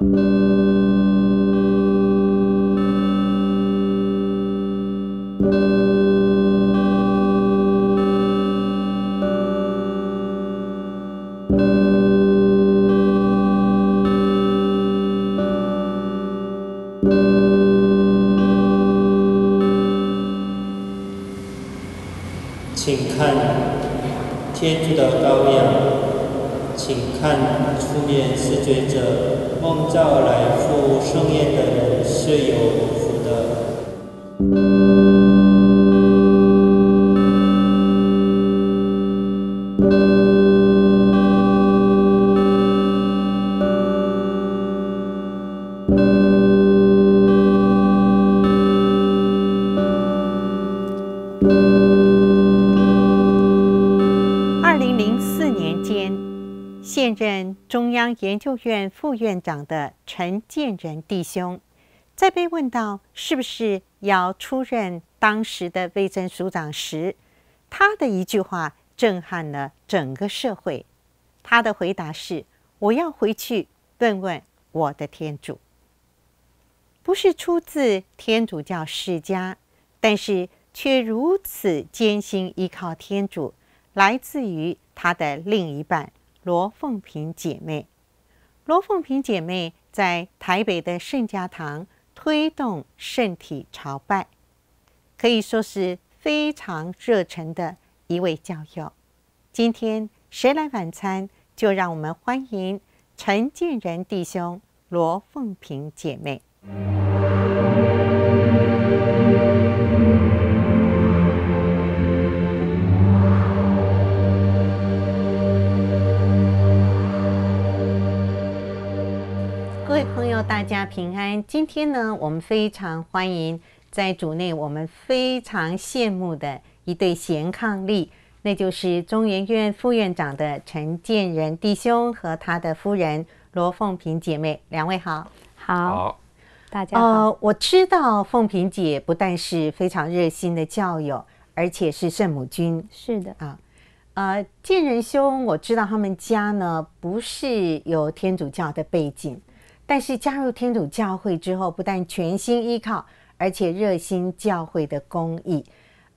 请看天主的羔羊，请看出面施主者。梦照来赴盛宴的人是有。中央研究院副院长的陈建仁弟兄，在被问到是不是要出任当时的卫生署长时，他的一句话震撼了整个社会。他的回答是：“我要回去问问我的天主。”不是出自天主教世家，但是却如此艰辛依靠天主，来自于他的另一半。罗凤萍姐妹，罗凤萍姐妹在台北的圣家堂推动圣体朝拜，可以说是非常热忱的一位教友。今天谁来晚餐，就让我们欢迎陈建仁弟兄、罗凤萍姐妹。大家平安。今天呢，我们非常欢迎在主内我们非常羡慕的一对贤伉俪，那就是中研院副院长的陈建仁弟兄和他的夫人罗凤萍姐妹。两位好，好，大家好。我知道凤萍姐不但是非常热心的教友，而且是圣母军。是的啊，呃，建仁兄，我知道他们家呢不是有天主教的背景。但是加入天主教会之后，不但全心依靠，而且热心教会的公益。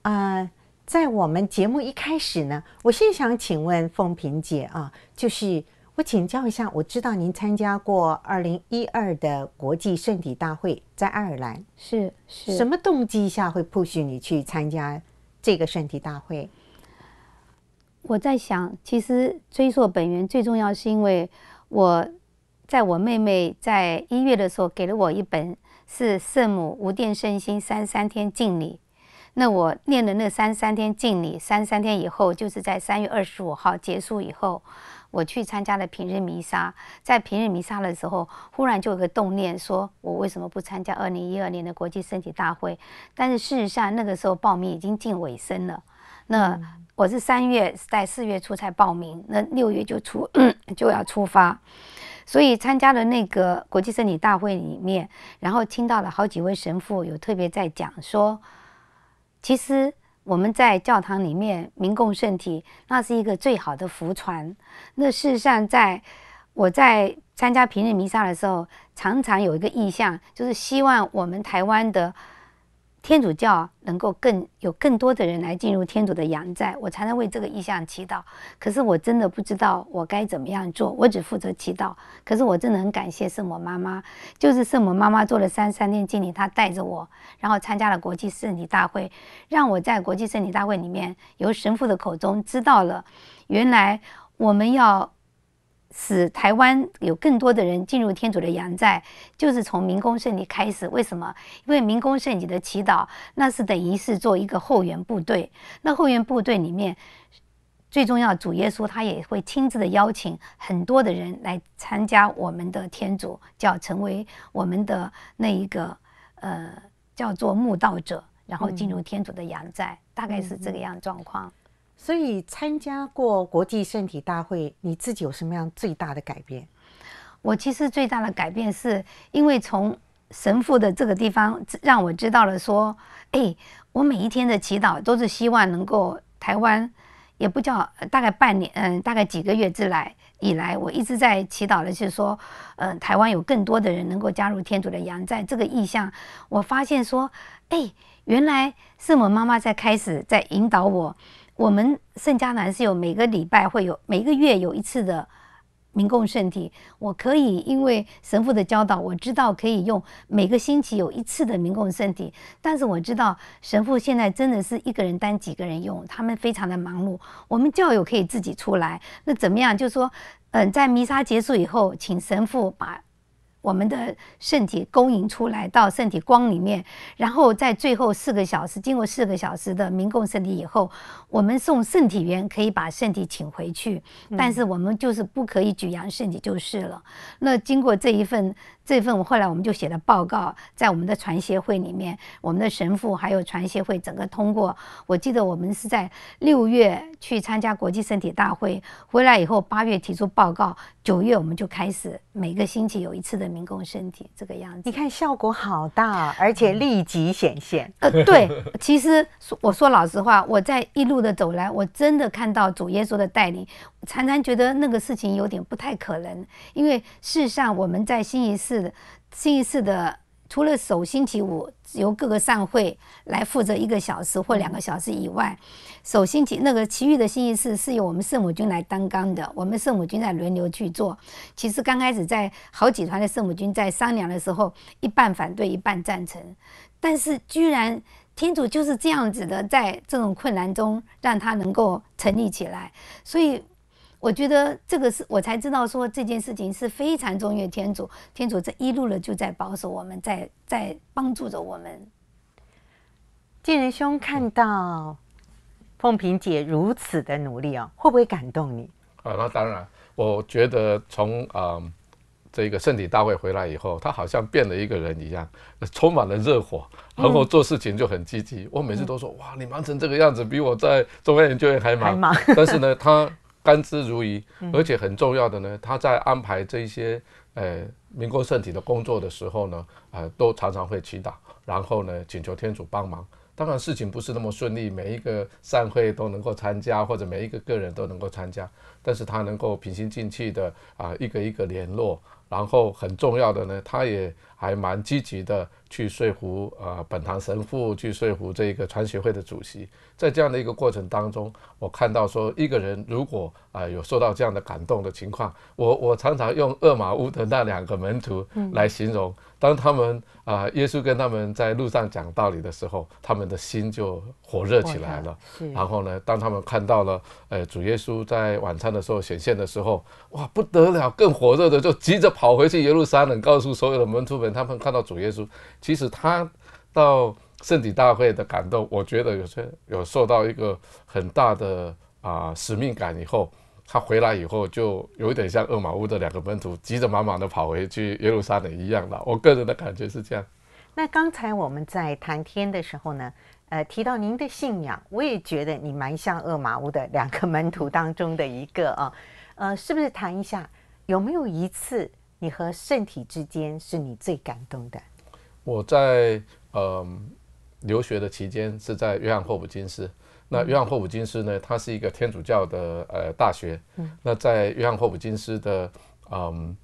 呃，在我们节目一开始呢，我先想请问凤萍姐啊，就是我请教一下，我知道您参加过二零一二的国际圣体大会，在爱尔兰，是是什么动机下会迫使你去参加这个圣体大会？我在想，其实追溯本源，最重要是因为我。在我妹妹在一月的时候给了我一本是圣母无电身心三三天敬礼，那我念的那三三天敬礼，三三天以后就是在三月二十五号结束以后，我去参加了平日弥撒，在平日弥撒的时候，忽然就有个动念，说我为什么不参加二零一二年的国际圣体大会？但是事实上那个时候报名已经近尾声了，那我是三月在四月初才报名，那六月就出 就要出发。所以参加了那个国际圣体大会里面，然后听到了好几位神父有特别在讲说，其实我们在教堂里面民共圣体，那是一个最好的福传。那事实上，在我在参加平日弥撒的时候，常常有一个意向，就是希望我们台湾的。天主教能够更有更多的人来进入天主的阳寨，我常常为这个意向祈祷。可是我真的不知道我该怎么样做，我只负责祈祷。可是我真的很感谢圣母妈妈，就是圣母妈妈做了三三天经理，她带着我，然后参加了国际圣体大会，让我在国际圣体大会里面由神父的口中知道了，原来我们要。使台湾有更多的人进入天主的阳寨，就是从民工圣礼开始。为什么？因为民工圣礼的祈祷，那是等于是做一个后援部队。那后援部队里面，最重要主耶稣他也会亲自的邀请很多的人来参加我们的天主，叫成为我们的那一个呃叫做慕道者，然后进入天主的阳寨，大概是这个样状况。所以参加过国际圣体大会，你自己有什么样最大的改变？我其实最大的改变，是因为从神父的这个地方让我知道了，说，哎，我每一天的祈祷都是希望能够台湾，也不叫大概半年，嗯，大概几个月之来以来，我一直在祈祷的，是说，嗯，台湾有更多的人能够加入天主的羊，在这个意向，我发现说，哎，原来是我妈妈在开始在引导我。我们圣迦南是有每个礼拜会有每个月有一次的民共圣体，我可以因为神父的教导，我知道可以用每个星期有一次的民共圣体，但是我知道神父现在真的是一个人担几个人用，他们非常的忙碌，我们教友可以自己出来，那怎么样？就说，嗯，在弥撒结束以后，请神父把。我们的圣体供应出来到圣体光里面，然后在最后四个小时，经过四个小时的民供圣体以后，我们送圣体员可以把圣体请回去，但是我们就是不可以举扬圣体就是了。那经过这一份。这份我后来我们就写了报告，在我们的传协会里面，我们的神父还有传协会整个通过。我记得我们是在六月去参加国际身体大会，回来以后八月提出报告，九月我们就开始每个星期有一次的民工身体，这个样子。你看效果好大，而且立即显现。呃，对，其实我说老实话，我在一路的走来，我真的看到主耶稣的带领，常常觉得那个事情有点不太可能，因为事实上我们在新一。民。是的，星期四的除了首星期五由各个善会来负责一个小时或两个小时以外，首星期那个其余的星期四是由我们圣母军来担纲的。我们圣母军在轮流去做。其实刚开始在好几团的圣母军在商量的时候，一半反对，一半赞成，但是居然天主就是这样子的，在这种困难中让他能够成立起来，所以。我觉得这个是我才知道，说这件事情是非常忠于天主。天主这一路了就在保守我们，在在帮助着我们。建仁兄看到凤萍姐如此的努力啊，会不会感动你？啊，那当然，我觉得从啊这个圣体大会回来以后，他好像变了一个人一样，充满了热火，然后做事情就很积极。我每次都说，哇，你忙成这个样子，比我在中央研究院还忙。但是呢，他。甘之如饴，而且很重要的呢，他在安排这些呃民工圣体的工作的时候呢，呃，都常常会祈祷，然后呢，请求天主帮忙。当然事情不是那么顺利，每一个善会都能够参加，或者每一个个人都能够参加，但是他能够平心静气的啊，一个一个联络。然后很重要的呢，他也还蛮积极的去说服啊本堂神父，去说服这个传学会的主席。在这样的一个过程当中，我看到说一个人如果啊有受到这样的感动的情况，我我常常用厄马乌的那两个门徒来形容。当他们啊耶稣跟他们在路上讲道理的时候，他们的心就火热起来了。然后呢，当他们看到了呃主耶稣在晚餐的时候显现的时候，哇不得了，更火热的就急着。跑回去耶路撒冷，告诉所有的门徒们，他们看到主耶稣。其实他到圣体大会的感动，我觉得有些有受到一个很大的啊使命感。以后他回来以后，就有点像厄马乌的两个门徒，急着忙忙的跑回去耶路撒冷一样的。我个人的感觉是这样。那刚才我们在谈天的时候呢，呃，提到您的信仰，我也觉得你蛮像厄马乌的两个门徒当中的一个啊。呃，是不是谈一下有没有一次？你和圣体之间是你最感动的。我在呃留学的期间是在约翰霍普金斯，那约翰霍普金斯呢，它是一个天主教的呃大学。嗯。那在约翰霍普金斯的嗯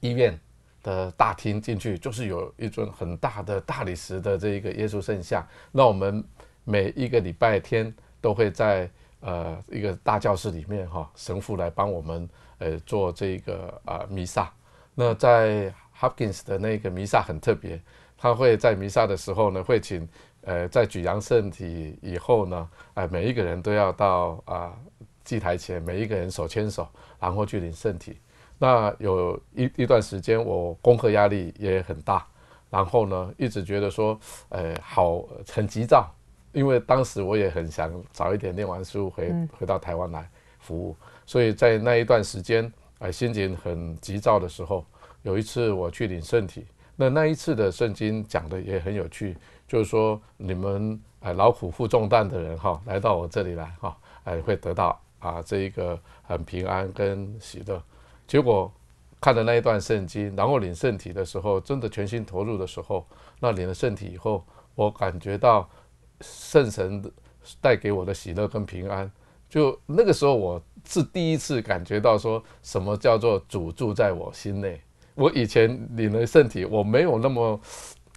医院的大厅进去，就是有一尊很大的大理石的这一个耶稣圣像。那我们每一个礼拜天都会在呃一个大教室里面哈，神父来帮我们呃做这个啊弥撒。那在 Hopkins 的那个弥撒很特别，他会在弥撒的时候呢，会请，呃，在举扬圣体以后呢，呃每一个人都要到啊祭台前，每一个人手牵手，然后去领圣体。那有一一段时间，我功课压力也很大，然后呢，一直觉得说，呃，好，很急躁，因为当时我也很想早一点念完书回回到台湾来服务，所以在那一段时间。哎，心情很急躁的时候，有一次我去领圣体，那那一次的圣经讲的也很有趣，就是说你们哎，劳苦负重担的人哈，来到我这里来哈，哎，会得到啊，这一个很平安跟喜乐。结果看了那一段圣经，然后领圣体的时候，真的全心投入的时候，那领了圣体以后，我感觉到圣神带给我的喜乐跟平安，就那个时候我。是第一次感觉到说什么叫做主住在我心内。我以前领了圣体，我没有那么，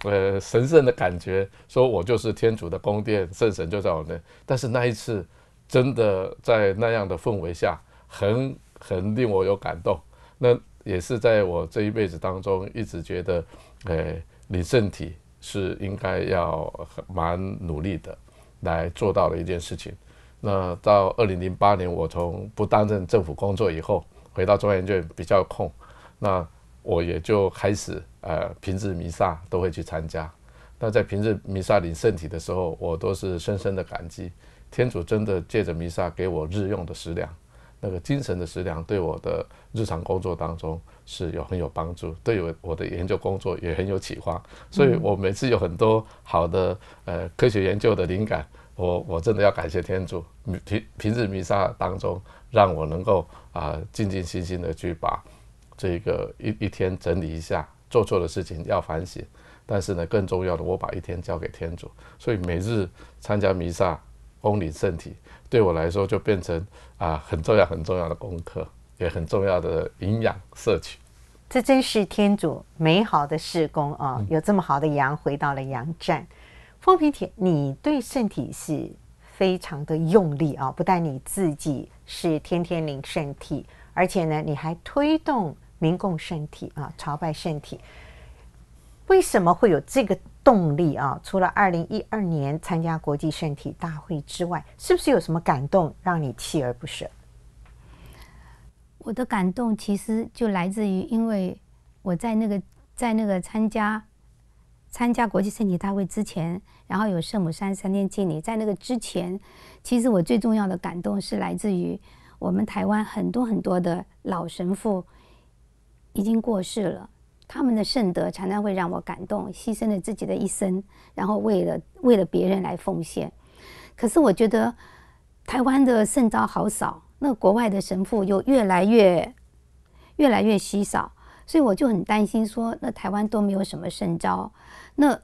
呃，神圣的感觉，说我就是天主的宫殿，圣神就在我内。但是那一次，真的在那样的氛围下，很很令我有感动。那也是在我这一辈子当中，一直觉得，呃，领圣体是应该要蛮努力的来做到的一件事情。那到二零零八年，我从不担任政府工作以后，回到中央院比较空，那我也就开始呃，平日弥撒都会去参加。那在平日弥撒领圣体的时候，我都是深深的感激，天主真的借着弥撒给我日用的食粮，那个精神的食粮对我的日常工作当中是有很有帮助，对我我的研究工作也很有启发。所以我每次有很多好的呃科学研究的灵感。我我真的要感谢天主，平平日弥撒当中，让我能够啊静静心心的去把这个一一天整理一下，做错的事情要反省，但是呢，更重要的我把一天交给天主，所以每日参加弥撒、公理圣体，对我来说就变成啊很重要、很重要的功课，也很重要的营养摄取。这真是天主美好的事工啊！有这么好的羊回到了羊站。风平铁，你对圣体是非常的用力啊！不但你自己是天天领圣体，而且呢，你还推动民共圣体啊，朝拜圣体。为什么会有这个动力啊？除了二零一二年参加国际圣体大会之外，是不是有什么感动让你锲而不舍？我的感动其实就来自于，因为我在那个在那个参加。参加国际圣体大会之前，然后有圣母山三天敬礼，在那个之前，其实我最重要的感动是来自于我们台湾很多很多的老神父已经过世了，他们的圣德常常会让我感动，牺牲了自己的一生，然后为了为了别人来奉献。可是我觉得台湾的圣招好少，那国外的神父又越来越越来越稀少，所以我就很担心说，那台湾都没有什么圣招，那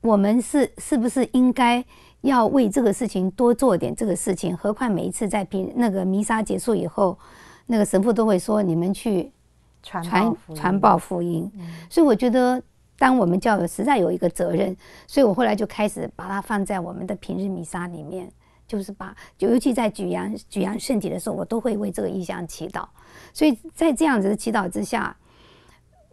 我们是是不是应该要为这个事情多做点这个事情？何况每一次在平那个弥撒结束以后，那个神父都会说：“你们去传传传报福音。”所以我觉得，当我们教友实在有一个责任，所以我后来就开始把它放在我们的平日弥撒里面，就是把就尤其在举扬举扬圣体的时候，我都会为这个意向祈祷。所以在这样子的祈祷之下。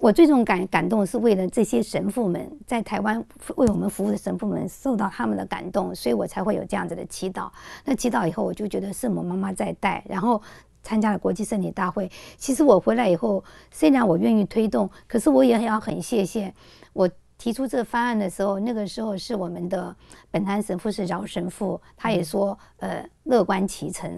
我最重感感动是为了这些神父们，在台湾为我们服务的神父们受到他们的感动，所以我才会有这样子的祈祷。那祈祷以后，我就觉得圣母妈妈在带，然后参加了国际圣体大会。其实我回来以后，虽然我愿意推动，可是我也要很谢谢我。提出这个方案的时候，那个时候是我们的本坛神父是饶神父，他也说，呃，乐观其成。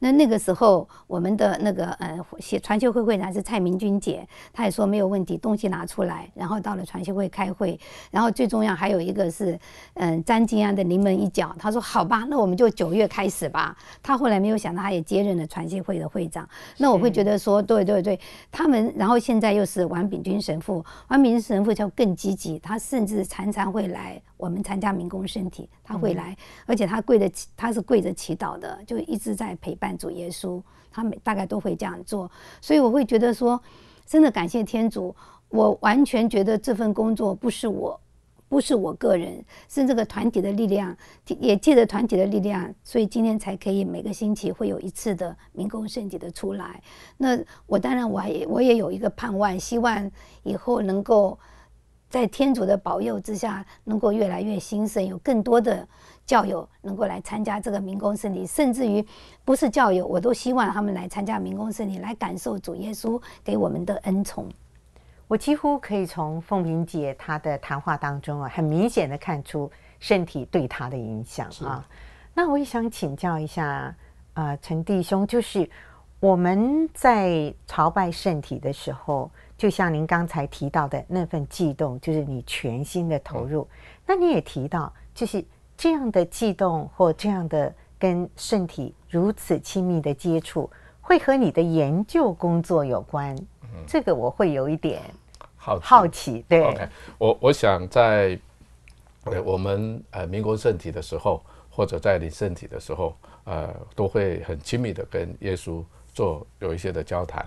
那那个时候我们的那个呃传修会会长是蔡明君姐，他也说没有问题，东西拿出来。然后到了传修会开会，然后最重要还有一个是嗯张金安的临门一脚，他说好吧，那我们就九月开始吧。他后来没有想到，他也接任了传协会的会长。那我会觉得说，对对对，他们然后现在又是王炳军神父，王炳军神父就更积极，他。他甚至常常会来我们参加民工圣体，他会来，而且他跪着，他是跪着祈祷的，就一直在陪伴主耶稣。他每大概都会这样做，所以我会觉得说，真的感谢天主，我完全觉得这份工作不是我，不是我个人，是这个团体的力量，也借着团体的力量，所以今天才可以每个星期会有一次的民工圣体的出来。那我当然，我也我也有一个盼望，希望以后能够。在天主的保佑之下，能够越来越兴盛，有更多的教友能够来参加这个民工圣体，甚至于不是教友，我都希望他们来参加民工圣体，来感受主耶稣给我们的恩宠。我几乎可以从凤萍姐她的谈话当中啊，很明显的看出圣体对她的影响啊。那我也想请教一下啊，陈弟兄，就是我们在朝拜圣体的时候。就像您刚才提到的那份悸动，就是你全心的投入。那你也提到，就是这样的悸动或这样的跟身体如此亲密的接触，会和你的研究工作有关。这个我会有一点好好奇。对我，我想在我们呃民国圣体的时候，或者在你身体的时候，呃，都会很亲密的跟耶稣做有一些的交谈。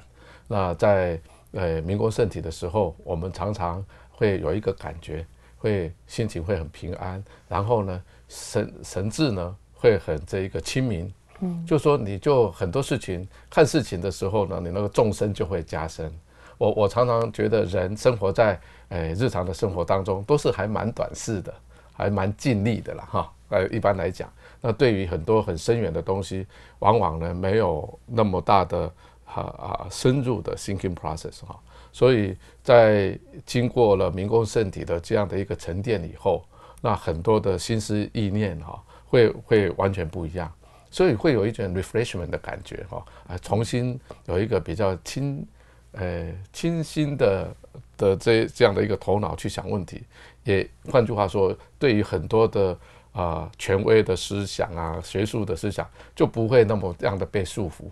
那在呃，民工圣体的时候，我们常常会有一个感觉，会心情会很平安，然后呢，神神志呢会很这一个清明。嗯，就说你就很多事情看事情的时候呢，你那个众生就会加深。我我常常觉得人生活在呃日常的生活当中，都是还蛮短视的，还蛮尽力的了哈。呃，一般来讲，那对于很多很深远的东西，往往呢没有那么大的。啊啊，深入的 thinking process 哈，所以在经过了民工身体的这样的一个沉淀以后，那很多的心思意念哈，会会完全不一样，所以会有一种 refreshment 的感觉哈，啊，重新有一个比较清呃清新的的这这样的一个头脑去想问题，也换句话说，对于很多的啊权威的思想啊，学术的思想，就不会那么样的被束缚。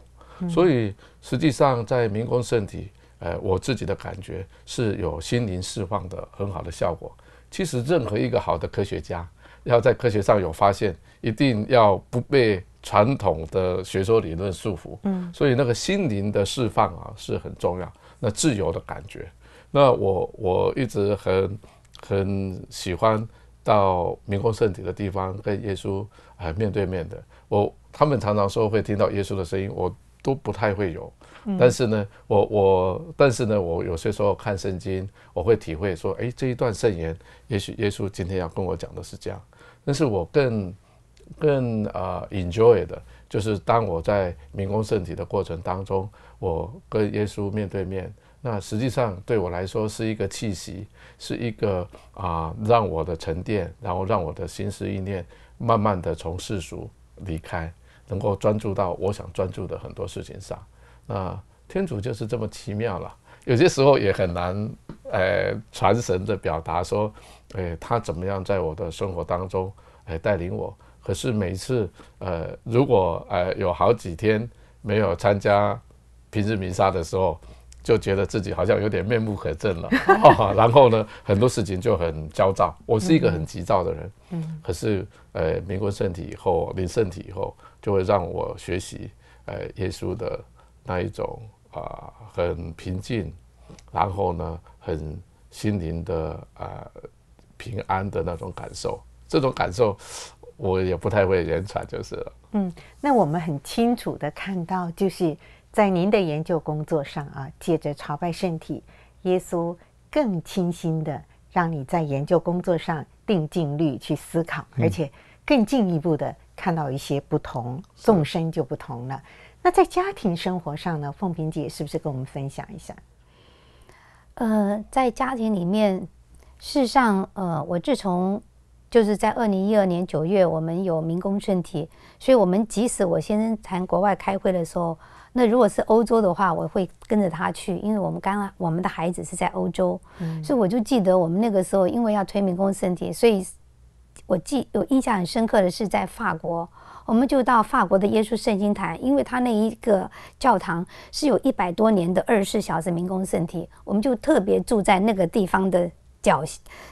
所以实际上，在民工圣体，呃，我自己的感觉是有心灵释放的很好的效果。其实任何一个好的科学家，要在科学上有发现，一定要不被传统的学说理论束缚。嗯，所以那个心灵的释放啊，是很重要。那自由的感觉，那我我一直很很喜欢到民工圣体的地方跟耶稣啊面对面的。我他们常常说会听到耶稣的声音，我。都不太会有，但是呢，我我但是呢，我有些时候看圣经，我会体会说，哎，这一段圣言，也许耶稣今天要跟我讲的是这样。但是我更更啊，enjoy 的就是当我在民工圣体的过程当中，我跟耶稣面对面，那实际上对我来说是一个气息，是一个啊，让我的沉淀，然后让我的心思意念慢慢的从世俗离开。能够专注到我想专注的很多事情上，那天主就是这么奇妙了。有些时候也很难，呃，传神的表达说，哎，他怎么样在我的生活当中，哎，带领我。可是每次，呃，如果呃有好几天没有参加平日弥撒的时候。就觉得自己好像有点面目可憎了，然后呢，很多事情就很焦躁。我是一个很急躁的人，嗯，可是呃，民国圣体以后，临圣体以后，就会让我学习呃，耶稣的那一种啊，很平静，然后呢，很心灵的啊，平安的那种感受。这种感受，我也不太会言传，就是了。嗯，那我们很清楚的看到，就是。在您的研究工作上啊，借着朝拜圣体耶稣，更清心的让你在研究工作上定定虑去思考，而且更进一步的看到一些不同，众生就不同了。那在家庭生活上呢？凤萍姐是不是跟我们分享一下？呃，在家庭里面，事实上，呃，我自从就是在二零一二年九月，我们有民工圣体，所以我们即使我先生在国外开会的时候，那如果是欧洲的话，我会跟着他去，因为我们刚我们的孩子是在欧洲，所以我就记得我们那个时候，因为要推民工圣体，所以我记有印象很深刻的是在法国，我们就到法国的耶稣圣经坛，因为他那一个教堂是有一百多年的二十四小时民工圣体，我们就特别住在那个地方的。脚，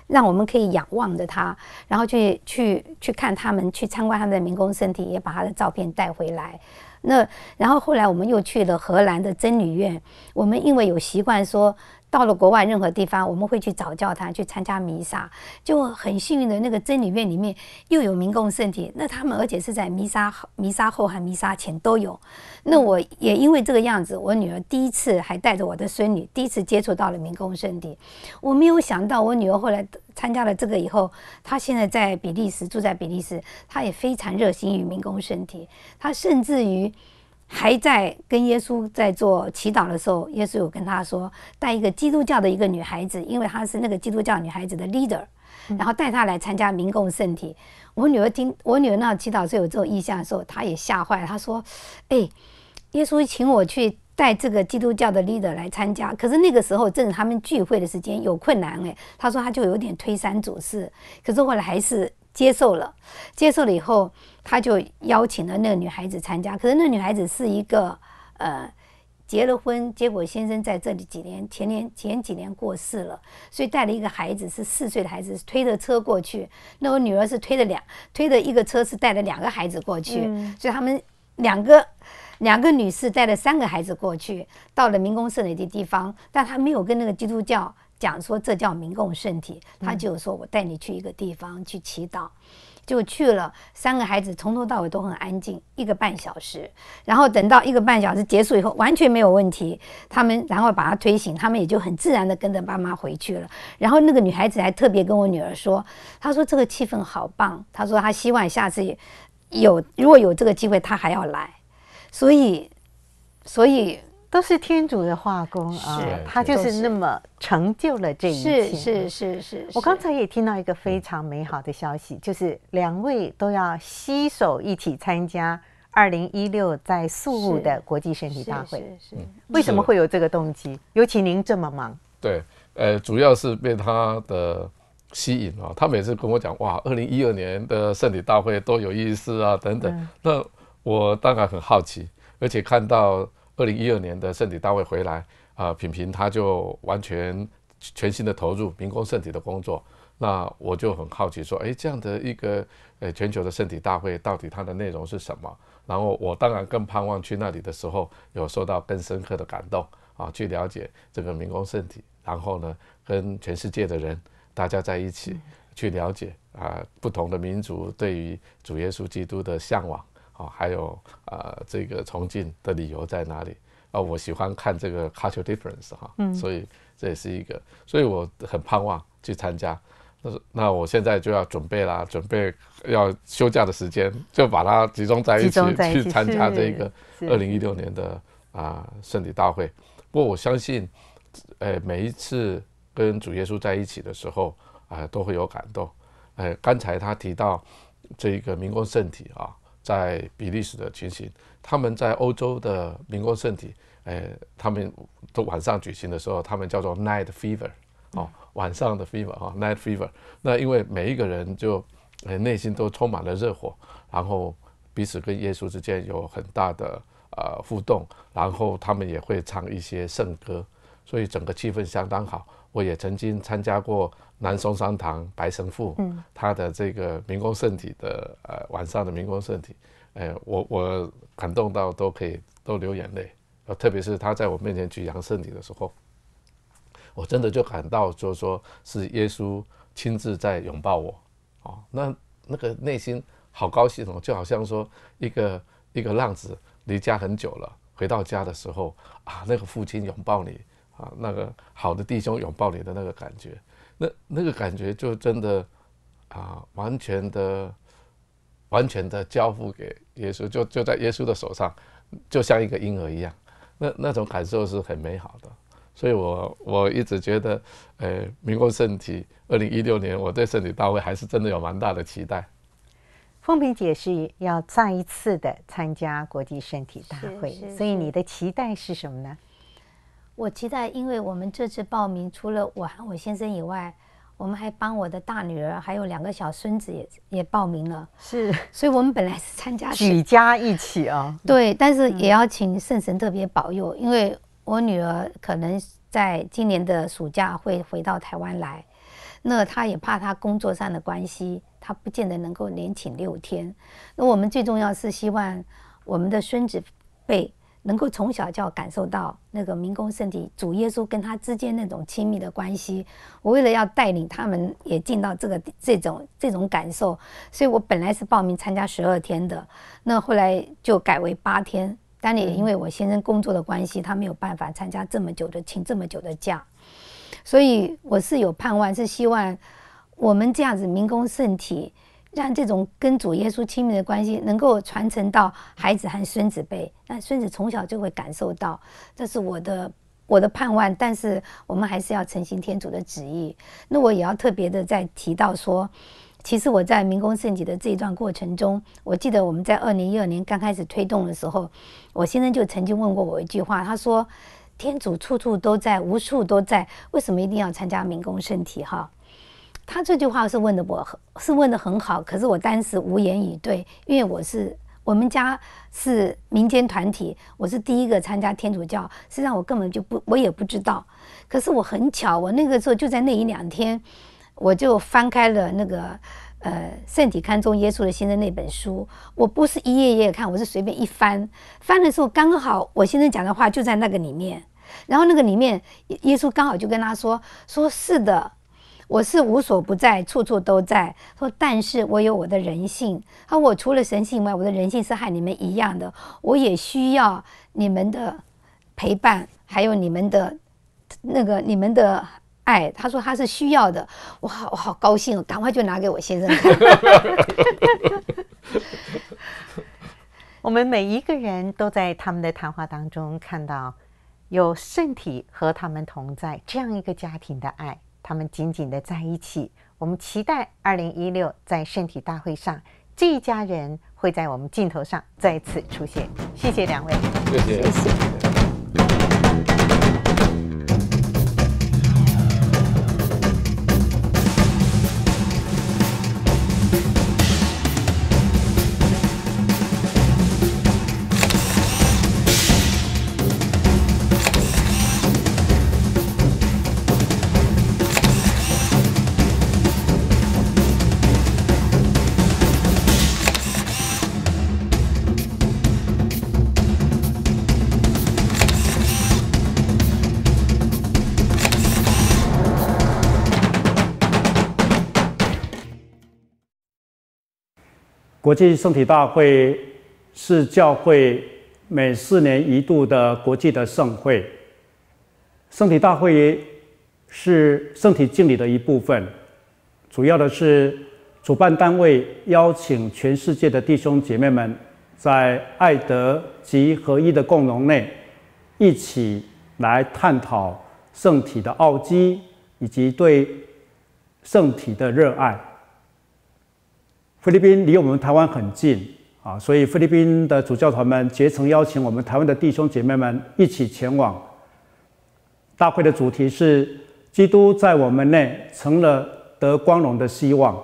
让我们可以仰望着他，然后去去去看他们，去参观他们的民工身体，也把他的照片带回来。那，然后后来我们又去了荷兰的真女院，我们因为有习惯说。到了国外任何地方，我们会去找教堂去参加弥撒，就很幸运的那个真理院里面又有民工圣体，那他们而且是在弥撒弥撒后和弥撒前都有。那我也因为这个样子，我女儿第一次还带着我的孙女第一次接触到了民工圣体，我没有想到我女儿后来参加了这个以后，她现在在比利时住在比利时，她也非常热心于民工圣体，她甚至于。还在跟耶稣在做祈祷的时候，耶稣有跟他说带一个基督教的一个女孩子，因为她是那个基督教女孩子的 leader，然后带她来参加民共圣体。我女儿听我女儿那祈祷是有这种意向的时候，她也吓坏了。她说：“哎，耶稣请我去带这个基督教的 leader 来参加，可是那个时候正是他们聚会的时间，有困难哎。”她说她就有点推三阻四，可是后来还是。接受了，接受了以后，他就邀请了那个女孩子参加。可是那女孩子是一个呃结了婚，结果先生在这里几年，前年前几年过世了，所以带了一个孩子，是四岁的孩子，推着车过去。那我女儿是推着两推着一个车，是带了两个孩子过去。所以他们两个两个女士带了三个孩子过去，到了民工社里的地方，但她没有跟那个基督教。讲说这叫民共圣体，他就说我带你去一个地方去祈祷，就去了。三个孩子从头到尾都很安静，一个半小时。然后等到一个半小时结束以后，完全没有问题。他们然后把他推醒，他们也就很自然的跟着爸妈回去了。然后那个女孩子还特别跟我女儿说，她说这个气氛好棒，她说她希望下次有如果有这个机会，她还要来。所以，所以。都是天主的化工啊，他就是那么成就了这一切。是是是是。我刚才也听到一个非常美好的消息，就是两位都要携手一起参加二零一六在素的国际圣体大会。是是。为什么会有这个动机？尤其您这么忙。对，呃，主要是被他的吸引啊。他每次跟我讲，哇，二零一二年的圣体大会多有意思啊，等等。那我当然很好奇，而且看到。二零一二年的圣体大会回来，啊，品评他就完全全新的投入民工圣体的工作。那我就很好奇说，哎，这样的一个呃全球的圣体大会到底它的内容是什么？然后我当然更盼望去那里的时候有受到更深刻的感动啊，去了解这个民工圣体，然后呢，跟全世界的人大家在一起去了解啊，不同的民族对于主耶稣基督的向往。哦，还有啊，这个崇敬的理由在哪里？啊，我喜欢看这个 cultural difference 哈，嗯，所以这也是一个，所以我很盼望去参加。那那我现在就要准备啦，准备要休假的时间，就把它集中在一起去参加这个二零一六年的啊圣体大会。不过我相信，呃，每一次跟主耶稣在一起的时候啊，都会有感动。哎，刚才他提到这个民工圣体啊。在比利时的情形，他们在欧洲的民国圣体，哎，他们都晚上举行的时候，他们叫做 night fever，哦，晚上的 fever，哈，night fever。那因为每一个人就内心都充满了热火，然后彼此跟耶稣之间有很大的呃互动，然后他们也会唱一些圣歌，所以整个气氛相当好。我也曾经参加过南松山堂白神父，他的这个民工圣体的呃晚上的民工圣体，哎，我我感动到都可以都流眼泪，呃，特别是他在我面前举扬圣体的时候，我真的就感到说说，是耶稣亲自在拥抱我，哦，那那个内心好高兴哦，就好像说一个一个浪子离家很久了，回到家的时候啊，那个父亲拥抱你。啊，那个好的弟兄拥抱你的那个感觉，那那个感觉就真的，啊，完全的，完全的交付给耶稣，就就在耶稣的手上，就像一个婴儿一样，那那种感受是很美好的。所以，我我一直觉得，呃，民国圣体二零一六年，我对圣体大会还是真的有蛮大的期待。凤萍姐是要再一次的参加国际圣体大会，所以你的期待是什么呢？我期待，因为我们这次报名，除了我和我先生以外，我们还帮我的大女儿还有两个小孙子也也报名了。是，所以我们本来是参加举家一起啊。对，但是也要请圣神特别保佑，因为我女儿可能在今年的暑假会回到台湾来，那她也怕她工作上的关系，她不见得能够连请六天。那我们最重要是希望我们的孙子辈。能够从小就要感受到那个民工圣体主耶稣跟他之间那种亲密的关系。我为了要带领他们也进到这个这种这种感受，所以我本来是报名参加十二天的，那后来就改为八天。但也因为我先生工作的关系，他没有办法参加这么久的，请这么久的假，所以我是有盼望，是希望我们这样子民工圣体。让这种跟主耶稣亲密的关系能够传承到孩子和孙子辈，那孙子从小就会感受到，这是我的我的盼望。但是我们还是要诚心天主的旨意。那我也要特别的再提到说，其实我在民工圣体的这一段过程中，我记得我们在二零一二年刚开始推动的时候，我先生就曾经问过我一句话，他说：“天主处处都在，无处都在，为什么一定要参加民工圣体？”哈。他这句话是问的，我是问的很好，可是我当时无言以对，因为我是我们家是民间团体，我是第一个参加天主教，实际上我根本就不，我也不知道。可是我很巧，我那个时候就在那一两天，我就翻开了那个呃《圣体刊》中耶稣的先生那本书，我不是一页一页看，我是随便一翻，翻的时候刚好我先生讲的话就在那个里面，然后那个里面耶稣刚好就跟他说，说是的。我是无所不在，处处都在。说，但是我有我的人性。啊，我除了神性以外，我的人性是和你们一样的。我也需要你们的陪伴，还有你们的那个、你们的爱。他说他是需要的。我好，我好高兴，赶快就拿给我先生。看。我们每一个人都在他们的谈话当中看到有圣体和他们同在这样一个家庭的爱。他们紧紧的在一起。我们期待二零一六在圣体大会上，这一家人会在我们镜头上再次出现。谢谢两位，谢谢，谢谢。国际圣体大会是教会每四年一度的国际的盛会。圣体大会是圣体敬礼的一部分，主要的是主办单位邀请全世界的弟兄姐妹们，在爱德及合一的共荣内，一起来探讨圣体的奥基以及对圣体的热爱。菲律宾离我们台湾很近啊，所以菲律宾的主教团们竭诚邀请我们台湾的弟兄姐妹们一起前往。大会的主题是“基督在我们内成了得光荣的希望”。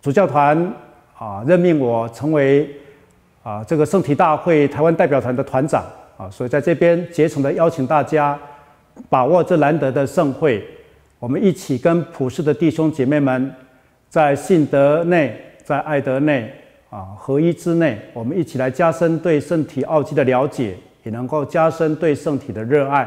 主教团啊任命我成为啊这个圣体大会台湾代表团的团长啊，所以在这边竭诚的邀请大家把握这难得的盛会，我们一起跟普世的弟兄姐妹们。在信德内，在爱德内，啊，合一之内，我们一起来加深对圣体奥迹的了解，也能够加深对圣体的热爱。